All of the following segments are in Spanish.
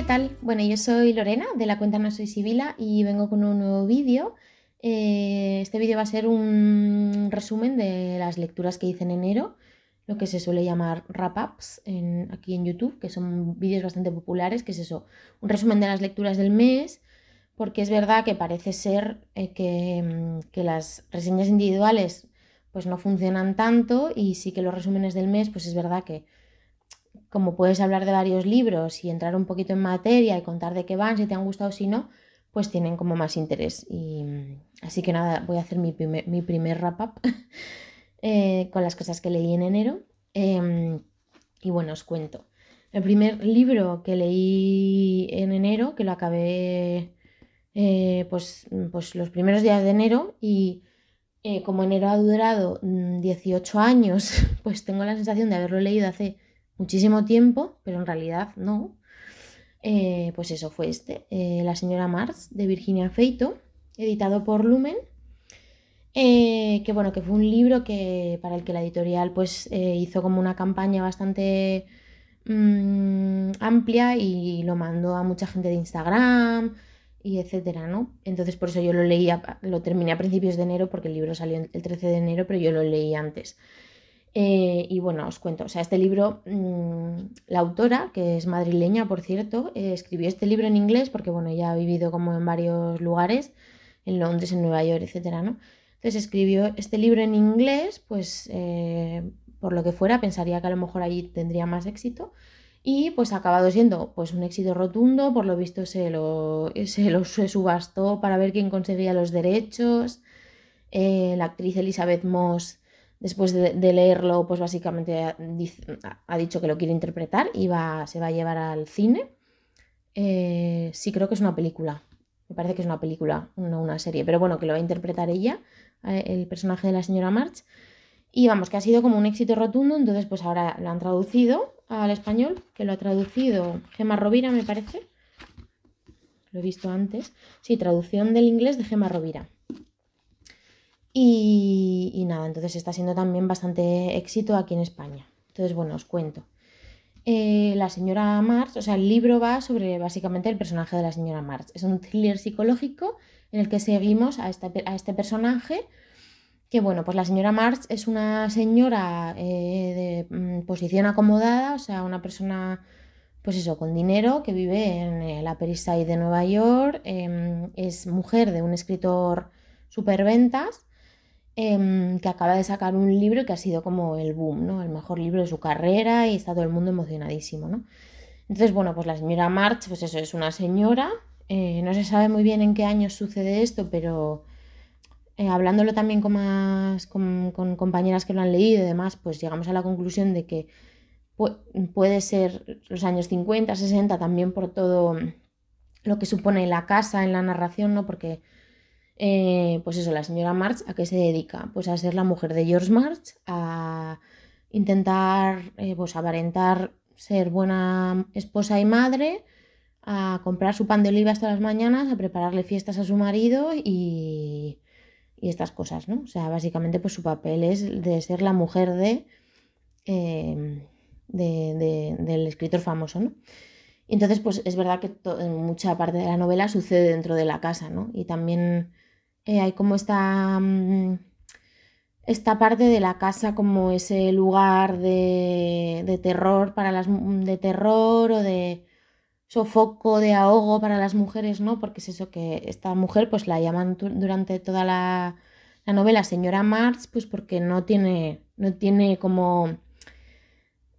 ¿qué tal? Bueno, yo soy Lorena de la cuenta No Soy Sibila y vengo con un nuevo vídeo. Eh, este vídeo va a ser un resumen de las lecturas que hice en enero, lo que se suele llamar wrap-ups aquí en YouTube, que son vídeos bastante populares, que es eso, un resumen de las lecturas del mes, porque es verdad que parece ser eh, que, mm, que las reseñas individuales pues no funcionan tanto y sí que los resúmenes del mes, pues es verdad que como puedes hablar de varios libros y entrar un poquito en materia y contar de qué van, si te han gustado o si no, pues tienen como más interés. Y, mm, así que nada, voy a hacer mi primer, mi wrap-up eh, con las cosas que leí en enero. Em, y bueno, os cuento. El primer libro que leí en enero, que lo acabé eh, pues, mm, pues, los primeros días de enero y eh, como enero ha durado 18 mm, años, pues tengo la sensación de haberlo leído hace muchísimo tiempo, pero en realidad no. Eh, pues eso fue este, eh, La señora Mars de Virginia Feito, editado por Lumen, eh, que bueno, que fue un libro que para el que la editorial pues hizo como una campaña bastante mm, amplia y lo mandó a mucha gente de Instagram y etcétera, ¿no? Entonces por eso yo lo leía, lo terminé a principios de enero porque el libro salió el 13 de enero, pero yo lo leí antes. Eh, y bueno, os cuento, o sea, este libro, mm, la autora, que es madrileña, por cierto, eh, escribió este libro en inglés porque, bueno, ella ha vivido como en varios lugares, en Londres, en Nueva York, etcétera, ¿no? Entonces escribió este libro en inglés, pues eh, por lo que fuera, pensaría que a lo mejor allí tendría más éxito. Y pues ha acabado siendo pues un éxito rotundo, por lo visto se lo, se lo subastó para ver quién conseguía los derechos. la actriz Elizabeth Moss después de, leerlo, pues básicamente ha, dicho que lo quiere interpretar y va, se va a llevar al cine. Eh, sí, creo que es una película. Me parece que es una película, no una serie, pero bueno, que lo va a interpretar ella, eh, el personaje de la señora March. Y vamos, que ha sido como un éxito rotundo, entonces pues ahora lo han traducido al español, que lo ha traducido Gemma Rovira, me parece. Lo he visto antes. Sí, traducción del inglés de Gemma Rovira. Y, nada, entonces está siendo también bastante éxito aquí en España. Entonces, bueno, os cuento. Eh, la señora March, o sea, el libro va sobre básicamente el personaje de la señora March. Es un thriller psicológico en el que seguimos a, este, este personaje, que bueno, pues la señora March es una señora eh, de mm, posición acomodada, o sea, una persona, pues eso, con dinero, que vive en eh, la Upper de Nueva York, em, es mujer de un escritor superventas Em, que acaba de sacar un libro que ha sido como el boom, ¿no? El mejor libro de su carrera y está todo el mundo emocionadísimo, ¿no? Entonces, bueno, pues la señora March, pues eso, es una señora, eh, no se sabe muy bien en qué años sucede esto, pero eh, hablándolo también con, compañeras que lo han leído y demás, pues llegamos a la conclusión de que puede ser los años 50, 60, también por todo lo que supone la casa en la narración, ¿no? Porque eh, pues eso, la señora March, ¿a qué se dedica? Pues a ser la mujer de George March, a intentar eh, pues aparentar ser buena esposa y madre, a comprar su pan de oliva todas las mañanas, a prepararle fiestas a su marido y, estas cosas, ¿no? O sea, básicamente pues su papel es de ser la mujer de, em, del escritor famoso, ¿no? Entonces, pues es verdad que mucha parte de la novela sucede dentro de la casa, ¿no? Y también eh, hay como esta, mm, esta parte de la casa como ese lugar de, terror para las de terror o de sofoco, de ahogo para las mujeres, ¿no? Porque es eso que esta mujer pues la llaman durante toda la, la novela señora Marx, pues porque no tiene, no tiene como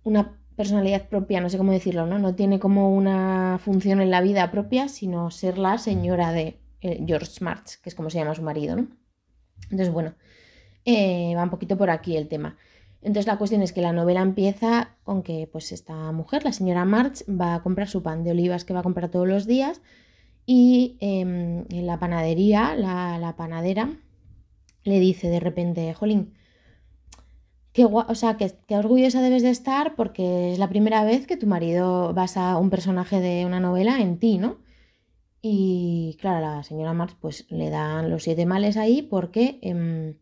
una personalidad propia, no sé cómo decirlo, ¿no? No tiene como una función en la vida propia, sino ser la señora de, eh, George March, que es como se llama su marido, ¿no? Entonces, bueno, eh, va un poquito por aquí el tema. Entonces la cuestión es que la novela empieza con que pues esta mujer, la señora March, va a comprar su pan de olivas que va a comprar todos los días y em, en la panadería, la, panadera, le dice de repente, Jolín, qué o sea, que, orgullosa debes de estar porque es la primera vez que tu marido vas a un personaje de una novela en ti, ¿no? Y claro, a la señora Marx pues le dan los siete males ahí porque em,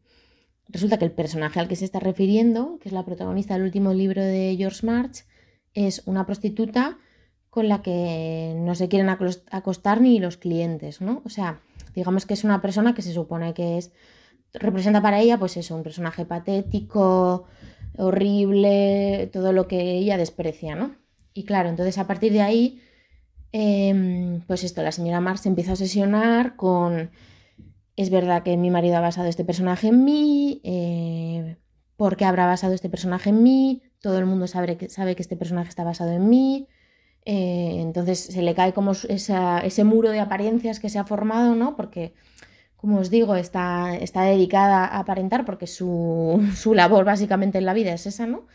resulta que el personaje al que se está refiriendo, que es la protagonista del último libro de George March, es una prostituta con la que no se quieren acostar ni los clientes, ¿no? O sea, digamos que es una persona que se supone que es representa para ella pues eso, un personaje patético, horrible, todo lo que ella desprecia, ¿no? Y claro, entonces a partir de ahí Em, pues esto, la señora Mars se empieza a sesionar con, es verdad que mi marido ha basado este personaje en mí, eh, ¿por qué habrá basado este personaje en mí? Todo el mundo sabe que, sabe que este personaje está basado en mí. Eh, entonces se le cae como ese muro de apariencias que se ha formado, ¿no? Porque, como os digo, está, está dedicada a aparentar porque su, su labor básicamente en la vida es esa, ¿no?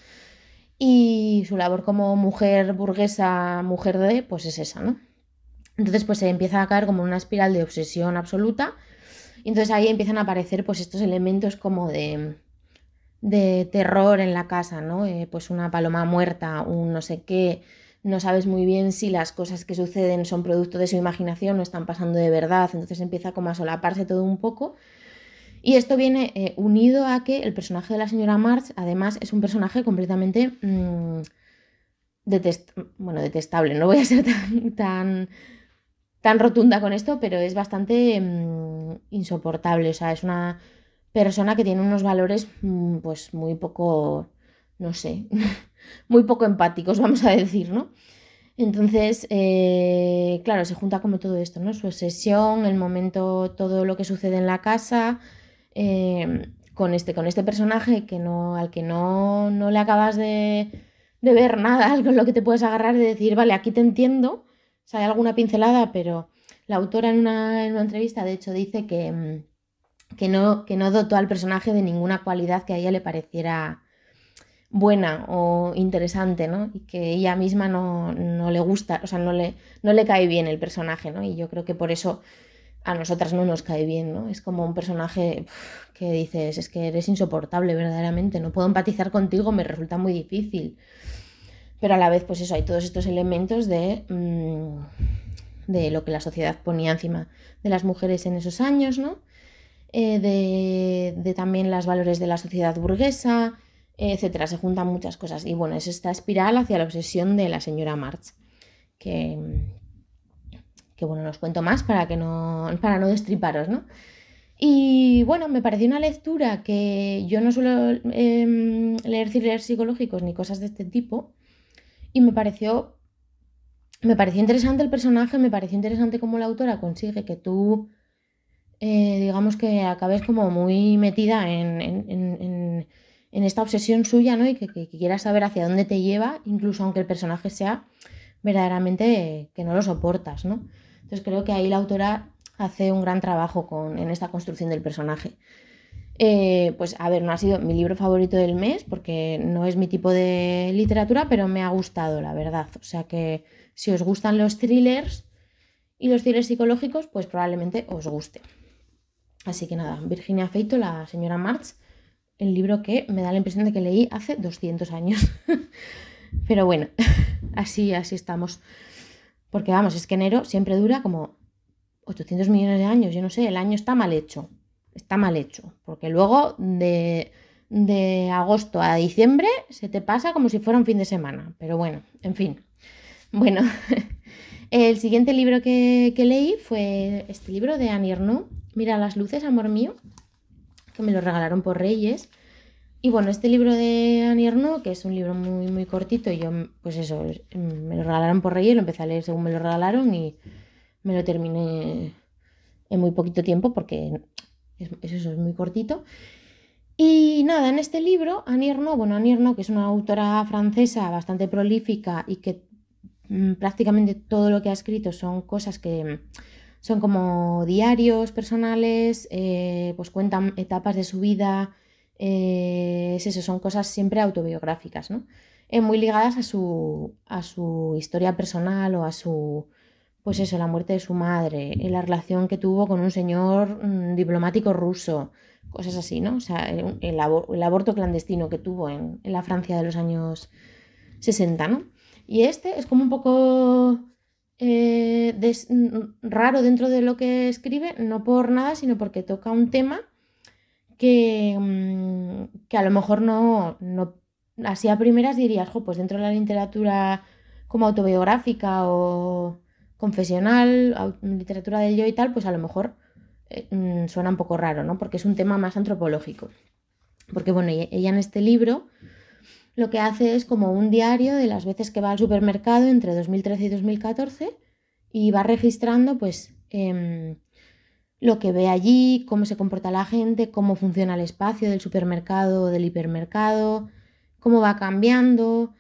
y su labor como mujer burguesa, mujer de, pues es esa, ¿no? Entonces pues se empieza a caer como una espiral de obsesión absoluta y entonces ahí empiezan a aparecer pues estos elementos como de, terror en la casa, ¿no? Eh, pues una paloma muerta, un no sé qué, no sabes muy bien si las cosas que suceden son producto de su imaginación o están pasando de verdad, entonces empieza como a solaparse todo un poco y esto viene eh, unido a que el personaje de la señora March, además, es un personaje completamente mm, bueno, detestable. No voy a ser tan, tan, rotunda con esto, pero es bastante mm, insoportable. O sea, es una persona que tiene unos valores mm, pues muy poco, no sé, muy poco empáticos, vamos a decir, ¿no? Entonces, eh, claro, se junta como todo esto, ¿no? Su obsesión, el momento, todo lo que sucede en la casa, Em, con, este, con este personaje que no, al que no, no le acabas de, ver nada, algo en lo que te puedes agarrar de decir, vale, aquí te entiendo, o hay alguna pincelada, pero la autora en una, entrevista, de hecho, dice que, em, que, no, que no dotó al personaje de ninguna cualidad que a ella le pareciera buena o interesante, ¿no? Y que ella misma no, le gusta, o sea, no le, no le cae bien el personaje, ¿no? Y yo creo que por eso a nosotras no nos cae bien, ¿no? Es como un personaje que dices, es que eres insoportable verdaderamente, no puedo empatizar contigo, me resulta muy difícil. Pero a la vez, pues eso, hay todos estos elementos de, mm, de lo que la sociedad ponía encima de las mujeres en esos años, ¿no? Eh, de, de, también los valores de la sociedad burguesa, etcétera. Se juntan muchas cosas. Y bueno, es esta espiral hacia la obsesión de la señora March, que, que bueno, no os cuento más para, que no, para no destriparos, ¿no? Y bueno, me pareció una lectura que yo no suelo em, leer thrillers psicológicos ni cosas de este tipo. Y me pareció, me pareció interesante el personaje, me pareció interesante cómo la autora consigue que tú, eh, digamos que acabes como muy metida en, esta obsesión suya, ¿no? Y que, quieras saber hacia dónde te lleva, incluso aunque el personaje sea verdaderamente que no lo soportas, ¿no? Entonces creo que ahí la autora hace un gran trabajo con, en esta construcción del personaje. Eh, pues a ver, no ha sido mi libro favorito del mes porque no es mi tipo de literatura, pero me ha gustado, la verdad. O sea que si os gustan los thrillers y los thrillers psicológicos, pues probablemente os guste. Así que nada, Virginia Feito, la señora March, el libro que me da la impresión de que leí hace 200 años. pero bueno, así, así estamos. Porque vamos, es que enero siempre dura como 800 millones de años, yo no sé, el año está mal hecho, está mal hecho, porque luego de, de agosto a diciembre se te pasa como si fuera un fin de semana, pero bueno, en fin. Bueno, el siguiente libro que, leí fue este libro de Annie Ernaux, Mira las luces, amor mío, que me lo regalaron por Reyes. Y bueno, este libro de Annie Arnaud, que es un libro muy, muy cortito, yo, pues eso, me lo regalaron por Reyes, lo empecé a leer según me lo regalaron y me lo terminé en muy poquito tiempo porque es, eso, es muy cortito. Y nada, en este libro, Annie bueno, Annie que es una autora francesa bastante prolífica y que mm, prácticamente todo lo que ha escrito son cosas que son como diarios personales, eh, pues cuentan etapas de su vida, eh, es eso, son cosas siempre autobiográficas, ¿no? Eh, muy ligadas a su, a su historia personal o a su, pues eso, la muerte de su madre, eh, la relación que tuvo con un señor mm, diplomático ruso, cosas así, ¿no? O sea, el, aborto clandestino que tuvo en, la Francia de los años 60, ¿no? Y este es como un poco mm, raro dentro de lo que escribe, no por nada, sino porque toca un tema que, mm, que a lo mejor no, no, así a primeras dirías, pues dentro de la literatura como autobiográfica o confesional, literatura del yo y tal, pues a lo mejor eh, mm, suena un poco raro, ¿no? Porque es un tema más antropológico. Porque bueno, e-, ella en este libro lo que hace es como un diario de las veces que va al supermercado entre 2013 y 2014 y va registrando pues em, lo que ve allí, cómo se comporta la gente, cómo funciona el espacio del supermercado o del hipermercado, cómo va cambiando.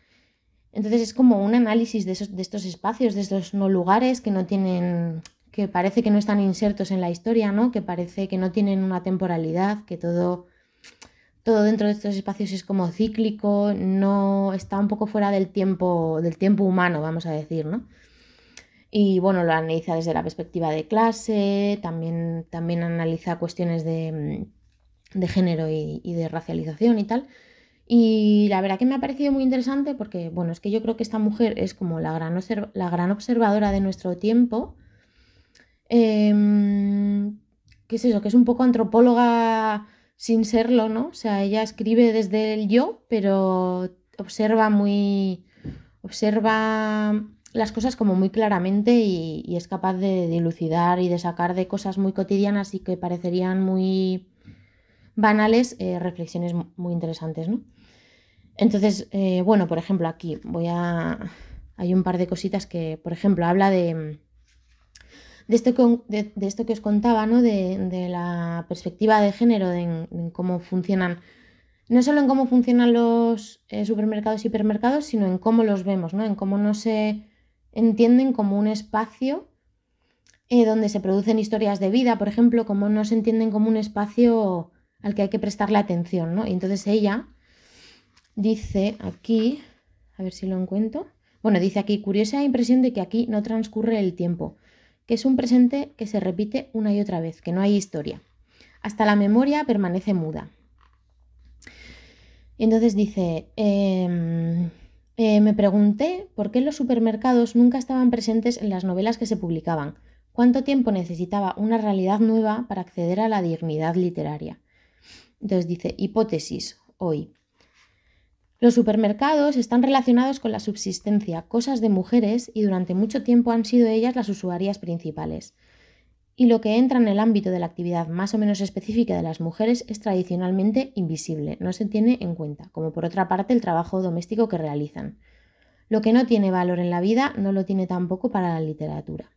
Entonces es como un análisis de, esos, de estos espacios, de estos no lugares que no tienen, que parece que no están insertos en la historia, ¿no? Que parece que no tienen una temporalidad, que todo, todo dentro de estos espacios es como cíclico, no está un poco fuera del tiempo, del tiempo humano, vamos a decir, ¿no? Y bueno, lo analiza desde la perspectiva de clase, también, también analiza cuestiones de, mm, género y, de racialización y tal. Y la verdad que me ha parecido muy interesante porque, bueno, es que yo creo que esta mujer es como la gran, la gran observadora de nuestro tiempo. Em, ¿Qué es eso? Que es un poco antropóloga sin serlo, ¿no? O sea, ella escribe desde el yo, pero observa muy. observa las cosas como muy claramente y, es capaz de dilucidar y de sacar de cosas muy cotidianas y que parecerían muy banales eh, reflexiones muy interesantes, ¿no? Entonces, eh, bueno, por ejemplo, aquí voy a... Hay un par de cositas que, por ejemplo, habla de... De esto, que, de, esto que os contaba, ¿no? de, la perspectiva de género, de, cómo funcionan no solo en cómo funcionan los eh, supermercados y hipermercados, sino en cómo los vemos, ¿no? En cómo no se entienden como un espacio eh, donde se producen historias de vida, por ejemplo, como no se entienden como un espacio al que hay que prestarle atención, ¿no? Y entonces ella dice aquí, a ver si lo encuentro, bueno, dice aquí, curiosa impresión de que aquí no transcurre el tiempo, que es un presente que se repite una y otra vez, que no hay historia. Hasta la memoria permanece muda. Entonces dice, em, eh, me pregunté por qué los supermercados nunca estaban presentes en las novelas que se publicaban, cuánto tiempo necesitaba una realidad nueva para acceder a la dignidad literaria. Entonces dice, hipótesis, hoy. Los supermercados están relacionados con la subsistencia, cosas de mujeres, y durante mucho tiempo han sido ellas las usuarias principales y lo que entra en el ámbito de la actividad más o menos específica de las mujeres es tradicionalmente invisible, no se tiene en cuenta, como por otra parte el trabajo doméstico que realizan. Lo que no tiene valor en la vida no lo tiene tampoco para la literatura.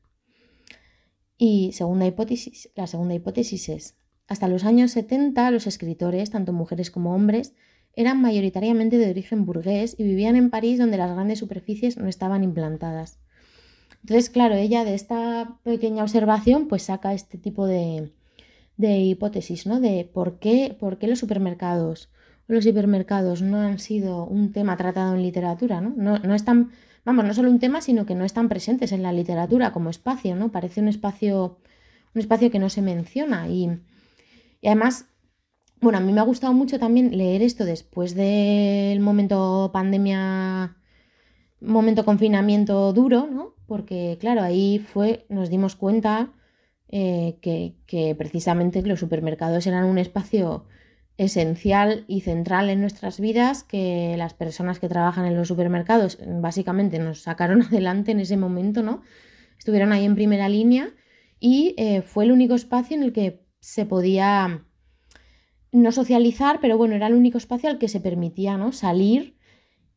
Y segunda hipótesis, la segunda hipótesis es, hasta los años 70 los escritores, tanto mujeres como hombres, eran mayoritariamente de origen burgués y vivían en París donde las grandes superficies no estaban implantadas. Entonces, claro, ella de esta pequeña observación pues saca este tipo de, hipótesis, ¿no? De por qué, por los supermercados los hipermercados no han sido un tema tratado en literatura, ¿no? ¿no? No, están, vamos, no solo un tema, sino que no están presentes en la literatura como espacio, ¿no? Parece un espacio, un espacio que no se menciona. y además, bueno, a mí me ha gustado mucho también leer esto después del momento pandemia, momento confinamiento duro, ¿no? porque claro, ahí fue, nos dimos cuenta eh, que, precisamente los supermercados eran un espacio esencial y central en nuestras vidas, que las personas que trabajan en los supermercados básicamente nos sacaron adelante en ese momento, ¿no? Estuvieron ahí en primera línea y eh, fue el único espacio en el que se podía no socializar, pero bueno, era el único espacio al que se permitía, ¿no? Salir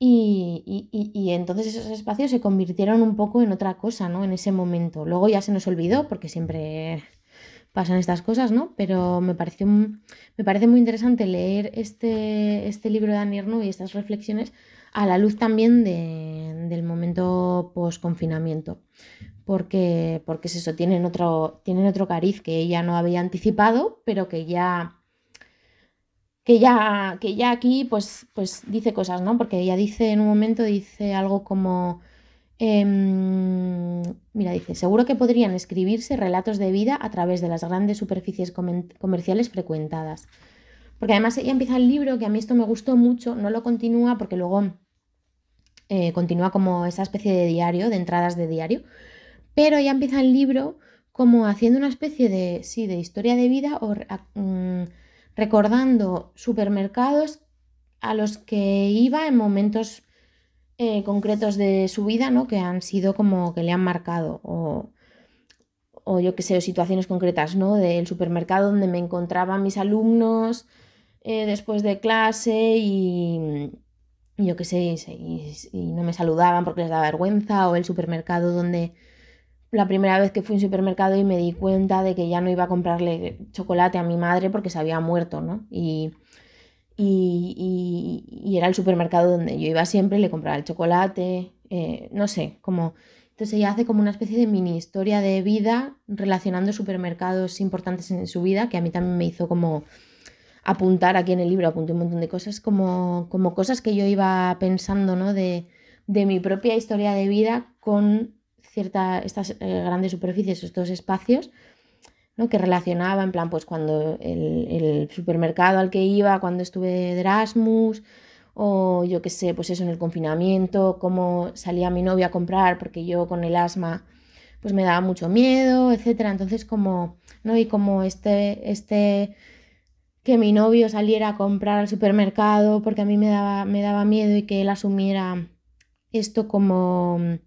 y, entonces esos espacios se convirtieron un poco en otra cosa, ¿no? En ese momento. Luego ya se nos olvidó, porque siempre pasan estas cosas, ¿no? Pero me, pareció, me parece muy interesante leer este, este libro de Danierno y estas reflexiones a la luz también del momento post-confinamiento. Porque, porque es eso, otro, tienen otro cariz que ella no había anticipado, pero que ya que ya, que ya aquí pues, pues dice cosas, ¿no? Porque ella dice en un momento, dice algo como, em, mira, dice, seguro que podrían escribirse relatos de vida a través de las grandes superficies comerciales frecuentadas. Porque además ella empieza el libro, que a mí esto me gustó mucho, no lo continúa porque luego eh, continúa como esa especie de diario, de entradas de diario, pero ella empieza el libro como haciendo una especie de, sí, de historia de vida o... Mm, recordando supermercados a los que iba en momentos eh, concretos de su vida, ¿no? Que han sido como que le han marcado o, yo qué sé, situaciones concretas, ¿no? Del supermercado donde me encontraban mis alumnos eh, después de clase y, yo qué sé, y no me saludaban porque les daba vergüenza o el supermercado donde la primera vez que fui a un supermercado y me di cuenta de que ya no iba a comprarle chocolate a mi madre porque se había muerto, ¿no? Y, y, y, era el supermercado donde yo iba siempre, le compraba el chocolate, eh, no sé, como... Entonces ella hace como una especie de mini historia de vida relacionando supermercados importantes en su vida, que a mí también me hizo como apuntar aquí en el libro, apunté un montón de cosas, como, como cosas que yo iba pensando, ¿no? De, de mi propia historia de vida con cierta, estas eh, grandes superficies, estos espacios, ¿no? que relacionaba, en plan, pues cuando el, supermercado al que iba, cuando estuve de Erasmus, o yo qué sé, pues eso en el confinamiento, cómo salía mi novio a comprar, porque yo con el asma pues me daba mucho miedo, etcétera. Entonces, como, ¿no? Y como este, este que mi novio saliera a comprar al supermercado porque a mí me daba, me daba miedo y que él asumiera esto como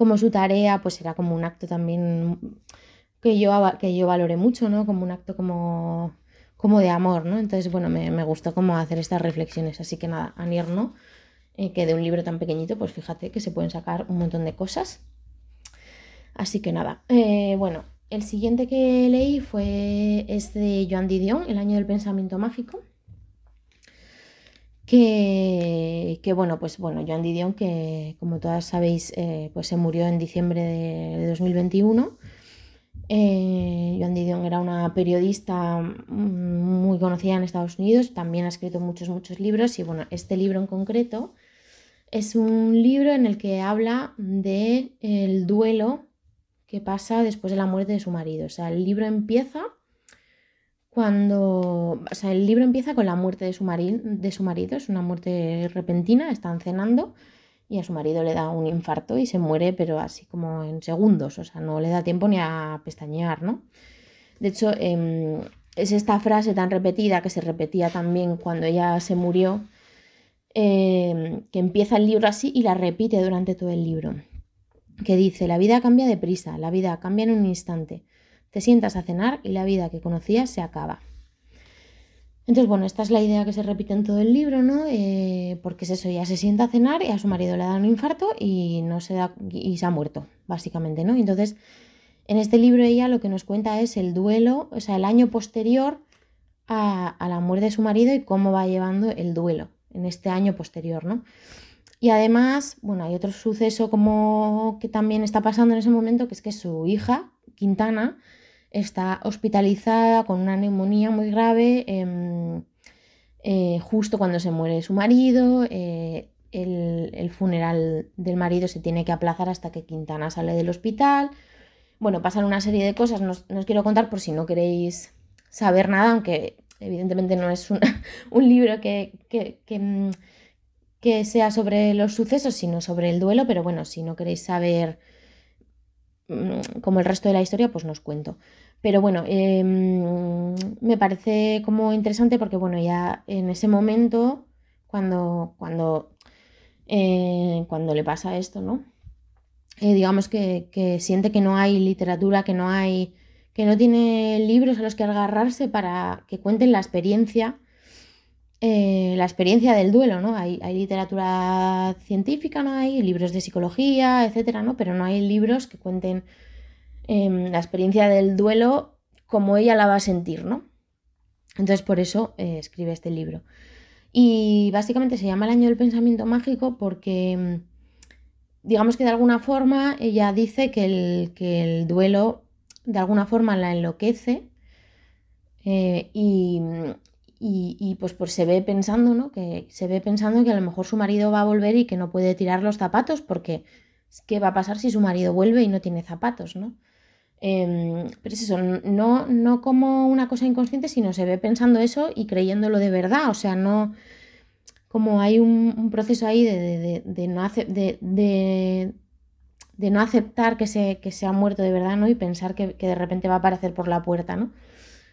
como su tarea, pues era como un acto también que yo, que yo valoré mucho, ¿no? Como un acto como, como de amor, ¿no? Entonces, bueno, me, gustó como hacer estas reflexiones. Así que nada, Anier, ¿no? Eh, que de un libro tan pequeñito, pues fíjate que se pueden sacar un montón de cosas. Así que nada, eh, bueno, el siguiente que leí fue este de Joan Didion, El año del pensamiento mágico que, bueno, pues bueno, Joan Didion, que como todas sabéis, eh, pues se murió en diciembre de, 2021. Eh, Joan Didion era una periodista mm, muy conocida en Estados Unidos, también ha escrito muchos, muchos libros y bueno, este libro en concreto es un libro en el que habla del el duelo que pasa después de la muerte de su marido. O sea, el libro empieza cuando, o sea, el libro empieza con la muerte de su, marido, es una muerte repentina, están cenando y a su marido le da un infarto y se muere, pero así como en segundos, o sea, no le da tiempo ni a pestañear, ¿no? De hecho, em, es esta frase tan repetida que se repetía también cuando ella se murió, em, que empieza el libro así y la repite durante todo el libro, que dice, la vida cambia deprisa, la vida cambia en un instante. Te sientas a cenar y la vida que conocías se acaba. Entonces, bueno, esta es la idea que se repite en todo el libro, ¿no? Eh, porque es eso, ella se sienta a cenar y a su marido le da un infarto y no se da y se ha muerto, básicamente, ¿no? Entonces, en este libro ella lo que nos cuenta es el duelo, o sea, el año posterior a, a la muerte de su marido y cómo va llevando el duelo en este año posterior, ¿no? Y además, bueno, hay otro suceso como que también está pasando en ese momento, que es que su hija, Quintana, está hospitalizada con una neumonía muy grave em, eh, justo cuando se muere su marido. Eh, el, funeral del marido se tiene que aplazar hasta que Quintana sale del hospital. Bueno, pasan una serie de cosas, no, os quiero contar por si no queréis saber nada, aunque evidentemente no es un, libro que, que, mm, que sea sobre los sucesos, sino sobre el duelo, pero bueno, si no queréis saber Mm, como el resto de la historia, pues nos cuento. Pero bueno, em, me parece como interesante porque bueno, ya en ese momento, cuando, cuando, eh, cuando le pasa esto, ¿no? Eh, digamos que, que, siente que no hay literatura, que no hay, que no tiene libros a los que agarrarse para que cuenten la experiencia eh, la experiencia del duelo, ¿no? Hay, literatura científica, ¿no? Hay libros de psicología, etcétera, ¿no? Pero no hay libros que cuenten em, la experiencia del duelo como ella la va a sentir, ¿no? Entonces por eso eh, escribe este libro. Y básicamente se llama El año del pensamiento mágico porque, em, digamos que de alguna forma, ella dice que el, el duelo de alguna forma la enloquece eh, y, y, pues, pues se ve pensando, ¿no? Que se ve pensando que a lo mejor su marido va a volver y que no puede tirar los zapatos porque ¿qué va a pasar si su marido vuelve y no tiene zapatos, ¿no? Em, pero es eso, no, no como una cosa inconsciente, sino se ve pensando eso y creyéndolo de verdad, o sea, no como hay un, proceso ahí de, no de, no aceptar que se, que se ha muerto de verdad, ¿no? Y pensar que, que de repente va a aparecer por la puerta, ¿no?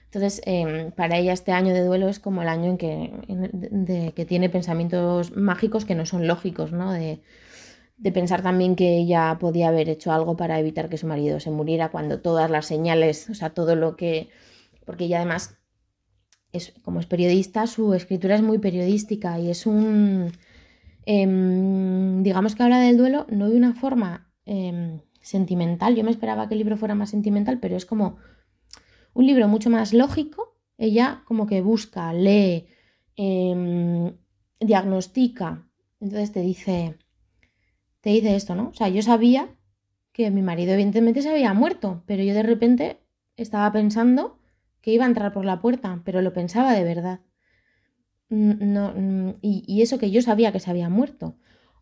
Entonces, em, para ella este año de duelo es como el año en que, que tiene pensamientos mágicos que no son lógicos, ¿no? De, pensar también que ella podía haber hecho algo para evitar que su marido se muriera cuando todas las señales, o sea, todo lo que... Porque ella además, es, como es periodista, su escritura es muy periodística y es un... Em, digamos que habla del duelo no de una forma em, sentimental. Yo me esperaba que el libro fuera más sentimental, pero es como un libro mucho más lógico, ella como que busca, lee, em, diagnostica. Entonces te dice, te dice esto, ¿no? O sea, yo sabía que mi marido evidentemente se había muerto, pero yo de repente estaba pensando que iba a entrar por la puerta, pero lo pensaba de verdad. Mm, y, y eso que yo sabía que se había muerto.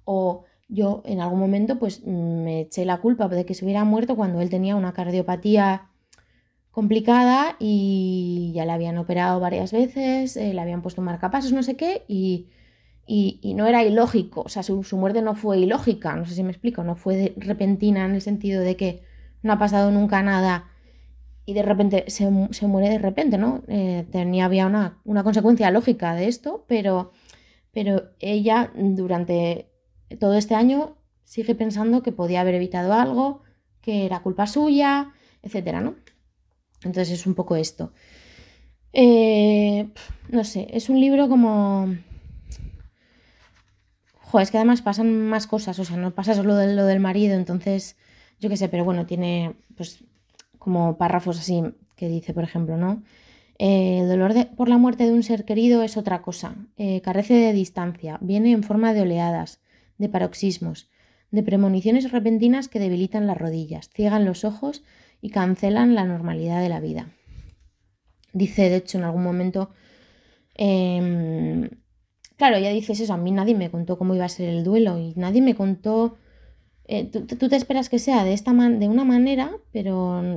O yo en algún momento pues me eché la culpa de que se hubiera muerto cuando él tenía una cardiopatía complicada y ya la habían operado varias veces, eh, le habían puesto marcapasos, no sé qué, y, no era ilógico, o sea, su, muerte no fue ilógica, no sé si me explico, no fue repentina en el sentido de que no ha pasado nunca nada y de repente se, muere de repente, ¿no? Eh, tenía, había una, una, consecuencia lógica de esto, pero, pero ella durante todo este año sigue pensando que podía haber evitado algo, que era culpa suya, etcétera, ¿no? Entonces es un poco esto. Eh, no sé, es un libro como... Joder, es que además pasan más cosas, o sea, no pasa solo lo del marido, entonces, yo qué sé, pero bueno, tiene pues como párrafos así que dice, por ejemplo, ¿no? Eh, el dolor por la muerte de un ser querido es otra cosa, eh, carece de distancia, viene en forma de oleadas, de paroxismos, de premoniciones repentinas que debilitan las rodillas, ciegan los ojos y cancelan la normalidad de la vida. Dice, de hecho, en algún momento, em, claro, ya dices eso, a mí nadie me contó cómo iba a ser el duelo y nadie me contó, eh, tú, te esperas que sea de, esta man de una manera, pero,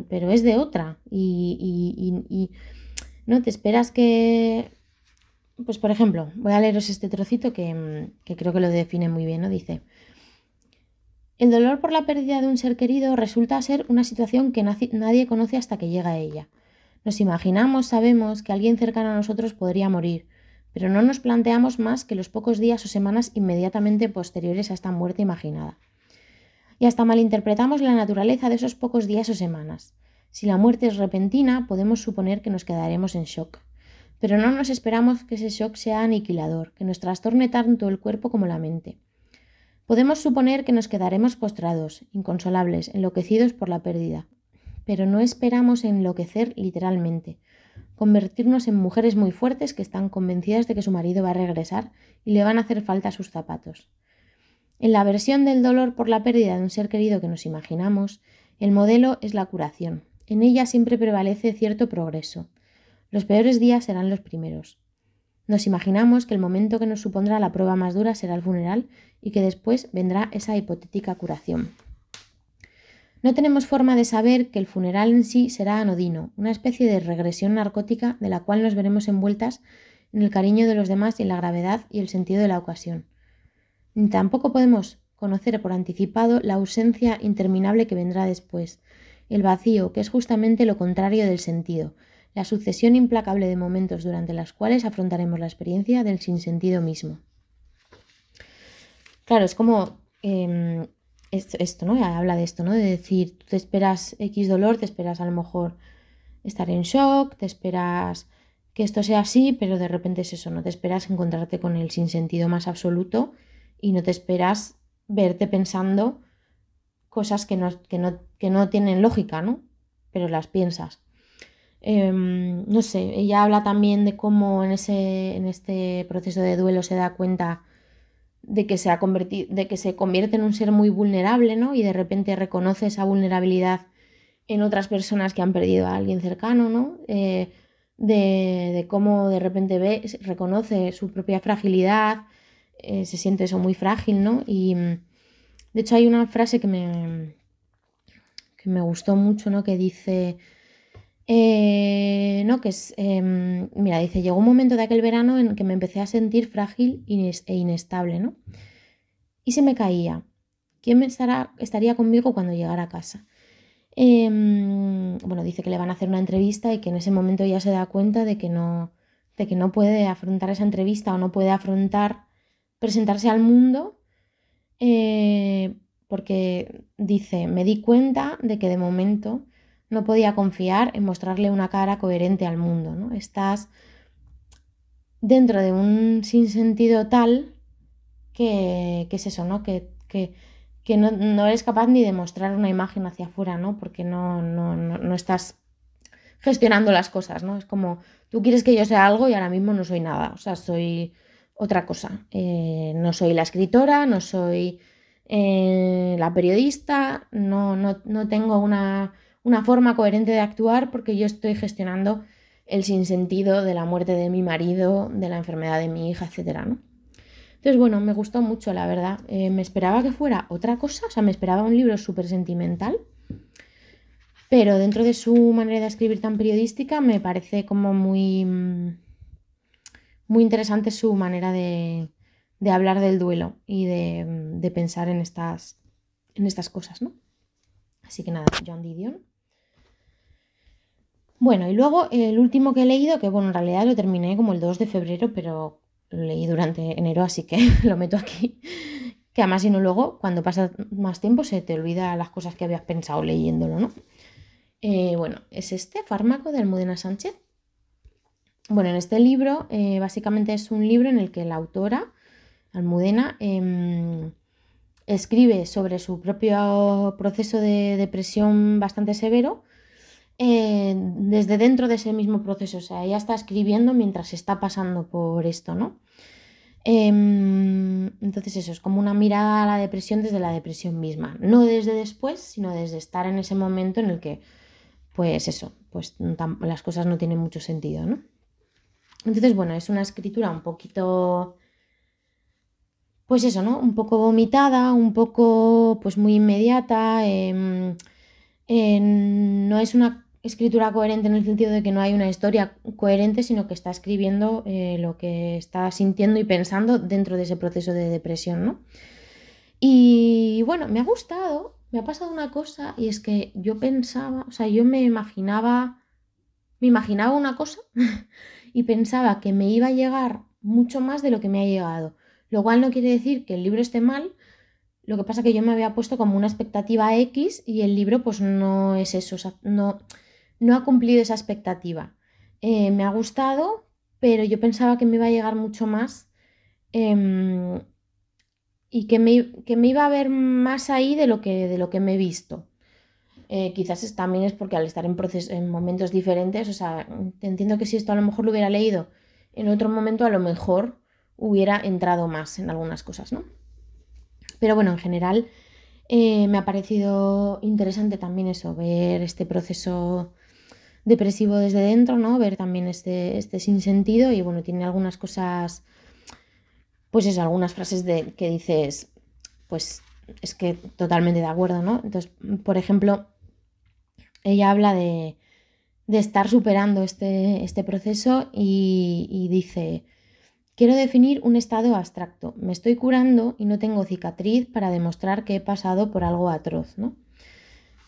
pero es de otra y, y, no te esperas que, pues por ejemplo, voy a leeros este trocito que, que creo que lo define muy bien, ¿no? Dice, el dolor por la pérdida de un ser querido resulta ser una situación que nadie conoce hasta que llega a ella. Nos imaginamos, sabemos que alguien cercano a nosotros podría morir, pero no nos planteamos más que los pocos días o semanas inmediatamente posteriores a esta muerte imaginada. Y hasta malinterpretamos la naturaleza de esos pocos días o semanas. Si la muerte es repentina, podemos suponer que nos quedaremos en shock. Pero no nos esperamos que ese shock sea aniquilador, que nos trastorne tanto el cuerpo como la mente. Podemos suponer que nos quedaremos postrados, inconsolables, enloquecidos por la pérdida, pero no esperamos enloquecer literalmente, convertirnos en mujeres muy fuertes que están convencidas de que su marido va a regresar y le van a hacer falta sus zapatos. En la versión del dolor por la pérdida de un ser querido que nos imaginamos, el modelo es la curación. En ella siempre prevalece cierto progreso. Los peores días serán los primeros. Nos imaginamos que el momento que nos supondrá la prueba más dura será el funeral y que después vendrá esa hipotética curación. No tenemos forma de saber que el funeral en sí será anodino, una especie de regresión narcótica de la cual nos veremos envueltas en el cariño de los demás y en la gravedad y el sentido de la ocasión. Ni tampoco podemos conocer por anticipado la ausencia interminable que vendrá después, el vacío, que es justamente lo contrario del sentido, la sucesión implacable de momentos durante las cuales afrontaremos la experiencia del sinsentido mismo. Claro, es como em, esto, ¿no? Habla de esto, ¿no? De decir, tú te esperas X dolor, te esperas a lo mejor estar en shock, te esperas que esto sea así, pero de repente es eso, no te esperas encontrarte con el sinsentido más absoluto y no te esperas verte pensando cosas que no, que no, que no tienen lógica, ¿no? Pero las piensas. Em, no sé, ella habla también de cómo en, ese, en este proceso de duelo se da cuenta de que, se ha de que se convierte en un ser muy vulnerable, ¿no? Y de repente reconoce esa vulnerabilidad en otras personas que han perdido a alguien cercano, ¿no? Eh, de, cómo de repente ve, reconoce su propia fragilidad, eh, se siente eso muy frágil, ¿no? Y mm, de hecho hay una frase que me, que me gustó mucho, ¿no? Que dice eh, no, que es. Em, mira, dice: llegó un momento de aquel verano en que me empecé a sentir frágil e inestable, ¿no? Y se me caía. ¿Quién estará, estaría conmigo cuando llegara a casa? Em, bueno, dice que le van a hacer una entrevista y que en ese momento ya se da cuenta de que no, de que no puede afrontar esa entrevista o no puede afrontar presentarse al mundo. Eh, porque dice: Me di cuenta de que de momento no podía confiar en mostrarle una cara coherente al mundo. ¿no? Estás dentro de un sinsentido tal que, es eso, ¿no? que, no, eres capaz ni de mostrar una imagen hacia afuera, ¿no? porque no, estás gestionando las cosas. ¿no? Es como, tú quieres que yo sea algo y ahora mismo no soy nada, o sea, soy otra cosa. Eh, no soy la escritora, no soy eh, la periodista, no, no tengo una una forma coherente de actuar porque yo estoy gestionando el sinsentido de la muerte de mi marido, de la enfermedad de mi hija, etc. Entonces, bueno, me gustó mucho, la verdad. Eh, me esperaba que fuera otra cosa, o sea, me esperaba un libro súper sentimental, pero dentro de su manera de escribir tan periodística me parece como muy, mm, muy interesante su manera de, hablar del duelo y de, pensar en estas, en estas cosas, ¿no? Así que nada, John Didion. Bueno, y luego el último que he leído, que bueno, en realidad lo terminé como el 2 de febrero, pero lo leí durante enero, así que lo meto aquí. Que además, si no, luego, cuando pasa más tiempo, se te olvida las cosas que habías pensado leyéndolo, ¿no? Eh, bueno, es este, Fármaco de Almudena Sánchez. Bueno, en este libro, eh, básicamente es un libro en el que la autora, Almudena, em, escribe sobre su propio proceso de depresión bastante severo desde dentro de ese mismo proceso. O sea, ella está escribiendo mientras está pasando por esto, ¿no? Em, entonces eso, es como una mirada a la depresión desde la depresión misma. No desde después, sino desde estar en ese momento en el que, pues eso, pues las cosas no tienen mucho sentido, ¿no? Entonces, bueno, es una escritura un poquito pues eso, ¿no? Un poco vomitada, un poco, pues muy inmediata. Em, no es una escritura coherente en el sentido de que no hay una historia coherente, sino que está escribiendo eh, lo que está sintiendo y pensando dentro de ese proceso de depresión, ¿no? Y bueno, me ha gustado, me ha pasado una cosa y es que yo pensaba, o sea, yo me imaginaba, me imaginaba una cosa y pensaba que me iba a llegar mucho más de lo que me ha llegado. Lo cual no quiere decir que el libro esté mal, lo que pasa que yo me había puesto como una expectativa X y el libro pues no es eso, o sea, no no ha cumplido esa expectativa. Eh, me ha gustado, pero yo pensaba que me iba a llegar mucho más em, y que me, iba a ver más ahí de lo que, de lo que me he visto. Eh, quizás también es porque al estar en, en momentos diferentes, o sea, entiendo que si esto a lo mejor lo hubiera leído en otro momento, a lo mejor hubiera entrado más en algunas cosas, ¿no? Pero bueno, en general eh, me ha parecido interesante también eso, ver este proceso depresivo desde dentro, ¿no? Ver también este, este, sinsentido y bueno, tiene algunas cosas, pues es algunas frases de, que dices, pues es que totalmente de acuerdo, ¿no? Entonces, por ejemplo, ella habla de, de estar superando este, este proceso y, dice, quiero definir un estado abstracto, me estoy curando y no tengo cicatriz para demostrar que he pasado por algo atroz, ¿no?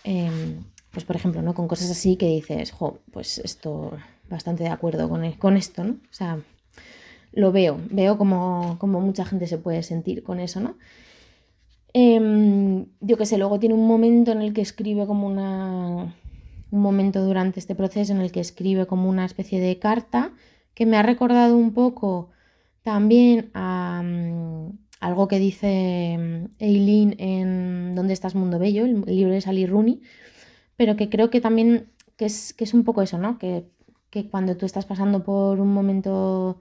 Em, pues por ejemplo, ¿no? Con cosas así que dices, jo, pues esto, bastante de acuerdo con, e-, con esto, ¿no? O sea, lo veo, veo como, mucha gente se puede sentir con eso, ¿no? Em, yo qué sé, luego tiene un momento en el que escribe como una. un momento durante este proceso en el que escribe como una especie de carta que me ha recordado un poco también a mm, algo que dice mm, Eileen en ¿Dónde estás, Mundo Bello? El libro de Sally Rooney pero que creo que también que es, un poco eso, ¿no? Que, cuando tú estás pasando por un momento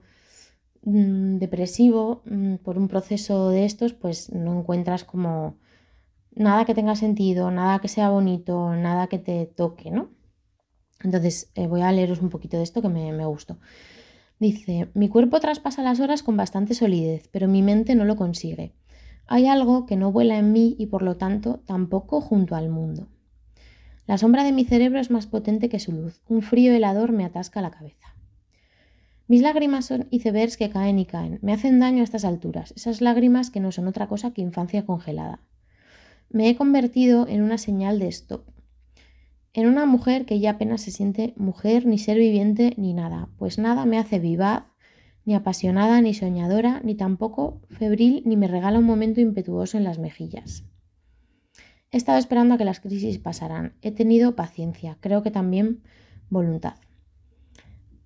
mm, depresivo, mm, por un proceso de estos, pues no encuentras como nada que tenga sentido, nada que sea bonito, nada que te toque, ¿no? Entonces eh, voy a leeros un poquito de esto que me, me gustó. Dice, mi cuerpo traspasa las horas con bastante solidez, pero mi mente no lo consigue. Hay algo que no vuela en mí y por lo tanto tampoco junto al mundo. La sombra de mi cerebro es más potente que su luz. Un frío helador me atasca la cabeza. Mis lágrimas son icebergs que caen y caen. Me hacen daño a estas alturas, esas lágrimas que no son otra cosa que infancia congelada. Me he convertido en una señal de stop. En una mujer que ya apenas se siente mujer, ni ser viviente, ni nada, pues nada me hace vivaz, ni apasionada, ni soñadora, ni tampoco febril, ni me regala un momento impetuoso en las mejillas. He estado esperando a que las crisis pasaran. He tenido paciencia, creo que también voluntad.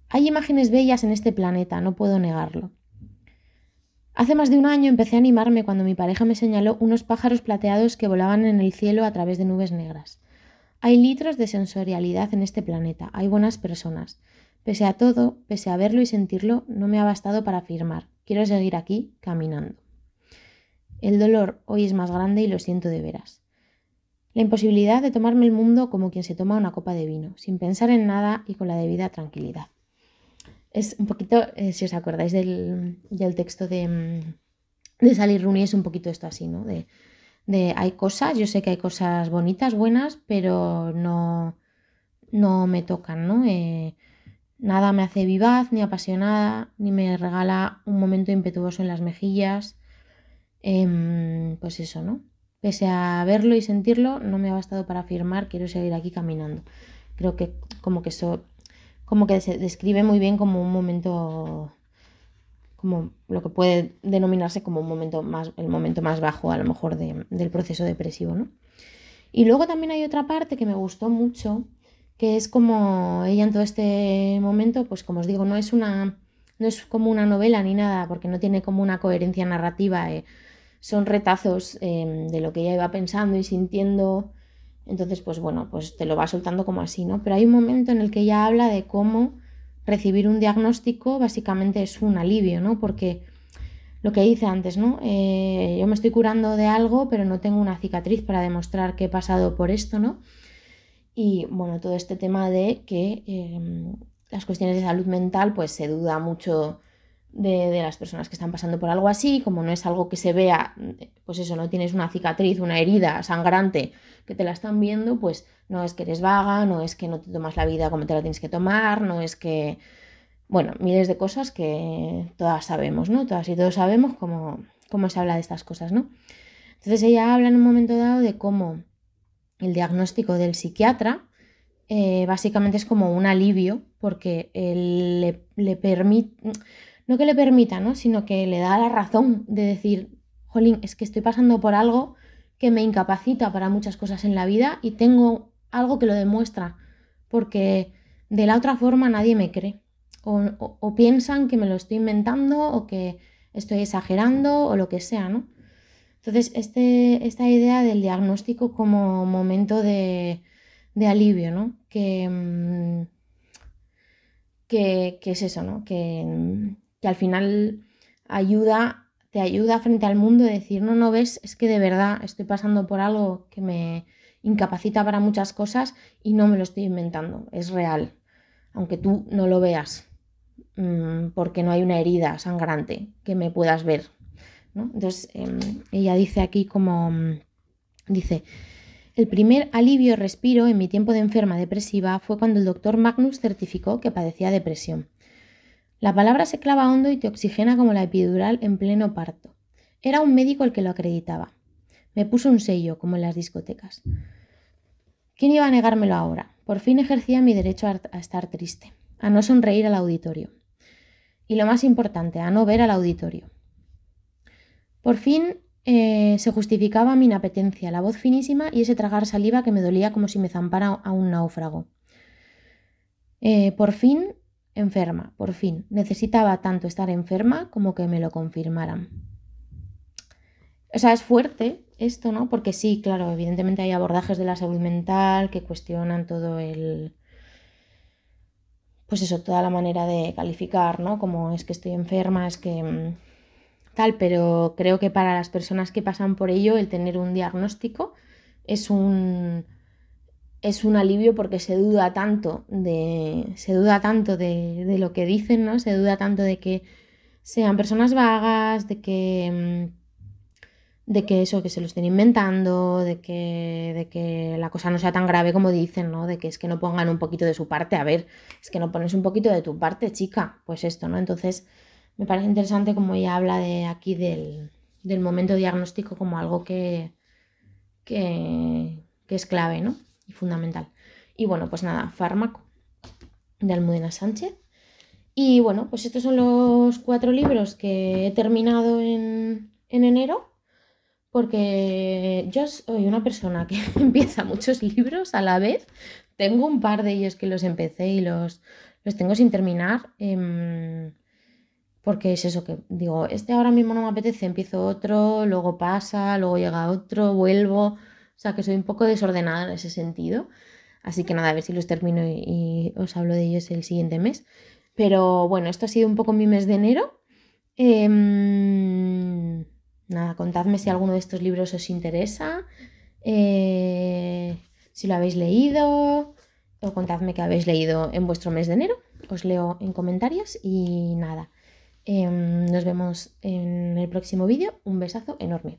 Hay imágenes bellas en este planeta, no puedo negarlo. Hace más de un año empecé a animarme cuando mi pareja me señaló unos pájaros plateados que volaban en el cielo a través de nubes negras. Hay litros de sensorialidad en este planeta, hay buenas personas. Pese a todo, pese a verlo y sentirlo, no me ha bastado para afirmar. Quiero seguir aquí, caminando. El dolor hoy es más grande y lo siento de veras. La imposibilidad de tomarme el mundo como quien se toma una copa de vino, sin pensar en nada y con la debida tranquilidad. Es un poquito, eh, si os acordáis del, texto de, mm, de Sally Rooney, es un poquito esto así, ¿no? De, hay cosas, yo sé que hay cosas bonitas, buenas, pero no, no me tocan, ¿no? Eh, nada me hace vivaz, ni apasionada, ni me regala un momento impetuoso en las mejillas. Em, pues eso, ¿no? Pese a verlo y sentirlo, no me ha bastado para afirmar quiero seguir aquí caminando. Creo que como que eso, como que se describe muy bien como un momento, como lo que puede denominarse como un momento más, el momento más bajo a lo mejor de, del proceso depresivo, ¿no? Y luego también hay otra parte que me gustó mucho, que es como ella en todo este momento, pues como os digo, no es una no es como una novela ni nada, porque no tiene como una coherencia narrativa. Eh, son retazos em, de lo que ella iba pensando y sintiendo. Entonces, pues bueno, pues te lo va soltando como así, ¿no? Pero hay un momento en el que ella habla de cómo recibir un diagnóstico básicamente es un alivio, ¿no? Porque lo que dice antes, ¿no? Eh, yo me estoy curando de algo, pero no tengo una cicatriz para demostrar que he pasado por esto, ¿no? Y bueno, todo este tema de que em, las cuestiones de salud mental, pues se duda mucho de, las personas que están pasando por algo así, como no es algo que se vea, pues eso, no tienes una cicatriz, una herida sangrante que te la están viendo, pues no es que eres vaga, no es que no te tomas la vida como te la tienes que tomar, no es que, bueno, miles de cosas que todas sabemos, ¿no? Todas y todos sabemos cómo, cómo se habla de estas cosas, ¿no? Entonces ella habla en un momento dado de cómo el diagnóstico del psiquiatra, eh, básicamente es como un alivio porque él le permite, no que le permita, ¿no? sino que le da la razón de decir, jolín, es que estoy pasando por algo que me incapacita para muchas cosas en la vida y tengo algo que lo demuestra, porque de la otra forma nadie me cree. O, piensan que me lo estoy inventando o que estoy exagerando o lo que sea, ¿no? Entonces, este, esta idea del diagnóstico como momento de, alivio, ¿no? Mm, que, que, es eso, ¿no? Que, mm, que al final ayuda, te ayuda frente al mundo a decir, no, no ves, es que de verdad estoy pasando por algo que me incapacita para muchas cosas y no me lo estoy inventando, es real, aunque tú no lo veas, mm, porque no hay una herida sangrante que me puedas ver. Entonces, em, ella dice aquí como, mm, dice, el primer alivio respiro en mi tiempo de enferma depresiva fue cuando el doctor Magnus certificó que padecía depresión. La palabra se clava hondo y te oxigena como la epidural en pleno parto. Era un médico el que lo acreditaba. Me puso un sello, como en las discotecas. ¿Quién iba a negármelo ahora? Por fin ejercía mi derecho a estar triste, a no sonreír al auditorio. Y lo más importante, a no ver al auditorio. Por fin eh, se justificaba mi inapetencia, la voz finísima y ese tragar saliva que me dolía como si me zampara a un náufrago. Eh, por fin Enferma, por fin. Necesitaba tanto estar enferma como que me lo confirmaran. O sea, es fuerte esto, ¿no? Porque sí, claro, evidentemente hay abordajes de la salud mental que cuestionan todo el... Pues eso, toda la manera de calificar, ¿no? Como es que estoy enferma, es que mm, tal, pero creo que para las personas que pasan por ello, el tener un diagnóstico es un es un alivio porque se duda tanto de. se duda tanto de, lo que dicen, ¿no? Se duda tanto de que sean personas vagas, de que. Mm, de que eso, que se lo estén inventando, de que. de que la cosa no sea tan grave como dicen, ¿no? De que es que no pongan un poquito de su parte. A ver, es que no pones un poquito de tu parte, chica. Pues esto, ¿no? Entonces, me parece interesante como ella habla de aquí del, momento diagnóstico como algo que. que es clave, ¿no? y fundamental. Y bueno, pues nada, Fármaco de Almudena Sánchez. Y bueno, pues estos son los cuatro libros que he terminado en, enero, porque yo soy una persona que empieza muchos libros a la vez. Tengo un par de ellos que los empecé y los, los tengo sin terminar. Em, porque es eso que digo, este ahora mismo no me apetece, empiezo otro, luego pasa, luego llega otro, vuelvo. O sea, que soy un poco desordenada en ese sentido. Así que nada, a ver si los termino y, os hablo de ellos el siguiente mes. Pero bueno, esto ha sido un poco mi mes de enero. Em, nada, contadme si alguno de estos libros os interesa, eh, si lo habéis leído, o contadme qué habéis leído en vuestro mes de enero. Os leo en comentarios y nada. Em, nos vemos en el próximo vídeo. Un besazo enorme.